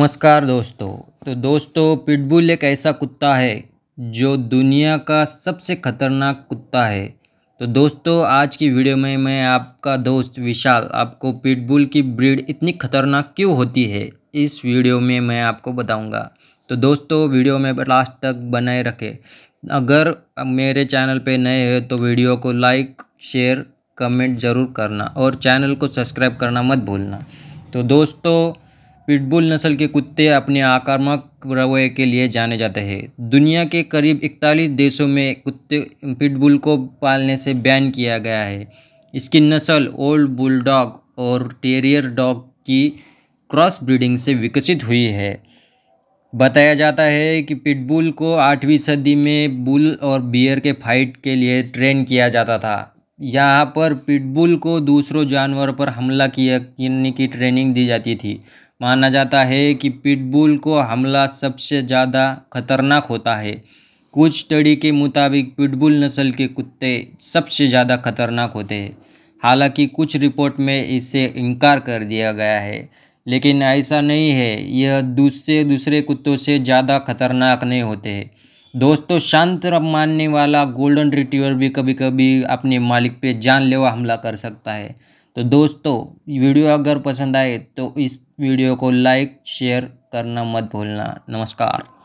नमस्कार दोस्तों तो दोस्तों पिटबुल एक ऐसा कुत्ता है जो दुनिया का सबसे खतरनाक कुत्ता है तो दोस्तों आज की वीडियो में मैं आपका दोस्त विशाल आपको पिटबुल की ब्रीड इतनी खतरनाक क्यों होती है इस वीडियो में मैं आपको बताऊंगा तो दोस्तों वीडियो में लास्ट तक बनाए रखें अगर मेरे चैनल पे नए हो तो वीडियो को लाइक शेयर कमेंट ज़रूर करना और चैनल को सब्सक्राइब करना मत भूलना तो दोस्तों पिटबुल नस्ल के कुत्ते अपने आक्रामक रवैये के लिए जाने जाते हैं दुनिया के करीब इकतालीस देशों में कुत्ते पिटबुल को पालने से बैन किया गया है इसकी नस्ल ओल्ड बुलडॉग और टेरियर डॉग की क्रॉस ब्रीडिंग से विकसित हुई है बताया जाता है कि पिटबुल को आठवीं सदी में बुल और बियर के फाइट के लिए ट्रेन किया जाता था यहाँ पर पिटबुल को दूसरों जानवर पर हमला किया करने की ट्रेनिंग दी जाती थी माना जाता है कि पिटबुल को हमला सबसे ज़्यादा खतरनाक होता है कुछ स्टडी के मुताबिक पिटबुल नस्ल के कुत्ते सबसे ज़्यादा खतरनाक होते हैं हालांकि कुछ रिपोर्ट में इसे इनकार कर दिया गया है लेकिन ऐसा नहीं है यह दूसरे दूसरे कुत्तों से ज़्यादा खतरनाक नहीं होते हैं दोस्तों शांत मानने वाला गोल्डन रिट्रीवर भी कभी कभी अपने मालिक पे जानलेवा हमला कर सकता है तो दोस्तों वीडियो अगर पसंद आए तो इस वीडियो को लाइक शेयर करना मत भूलना नमस्कार